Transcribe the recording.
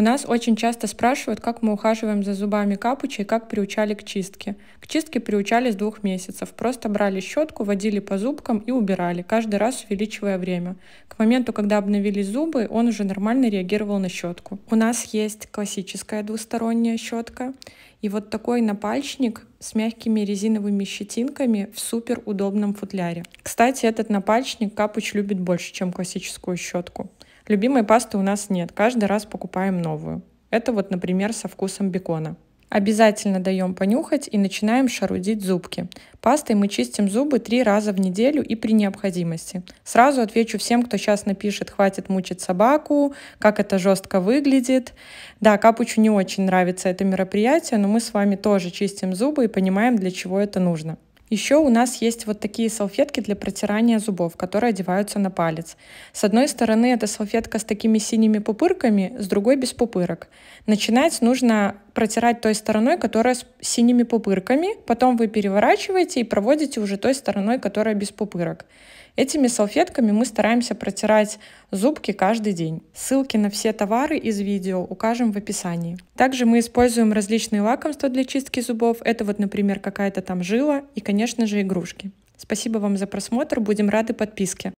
У нас очень часто спрашивают, как мы ухаживаем за зубами капучи и как приучали к чистке. К чистке приучали с двух месяцев. Просто брали щетку, водили по зубкам и убирали, каждый раз увеличивая время. К моменту, когда обновили зубы, он уже нормально реагировал на щетку. У нас есть классическая двусторонняя щетка. И вот такой напальчник с мягкими резиновыми щетинками в супер удобном футляре. Кстати, этот напальчник Капуч любит больше, чем классическую щетку. Любимой пасты у нас нет, каждый раз покупаем новую. Это вот, например, со вкусом бекона. Обязательно даем понюхать и начинаем шарудить зубки. Пастой мы чистим зубы три раза в неделю и при необходимости. Сразу отвечу всем, кто сейчас напишет «хватит мучить собаку», «как это жестко выглядит». Да, Капучу не очень нравится это мероприятие, но мы с вами тоже чистим зубы и понимаем, для чего это нужно. Еще у нас есть вот такие салфетки для протирания зубов, которые одеваются на палец. С одной стороны это салфетка с такими синими пупырками, с другой без пупырок. Начинать нужно протирать той стороной, которая с синими пупырками. Потом вы переворачиваете и проводите уже той стороной, которая без пупырок. Этими салфетками мы стараемся протирать зубки каждый день. Ссылки на все товары из видео укажем в описании. Также мы используем различные лакомства для чистки зубов. Это вот, например, какая-то там жила и, конечно же, игрушки. Спасибо вам за просмотр, будем рады подписке.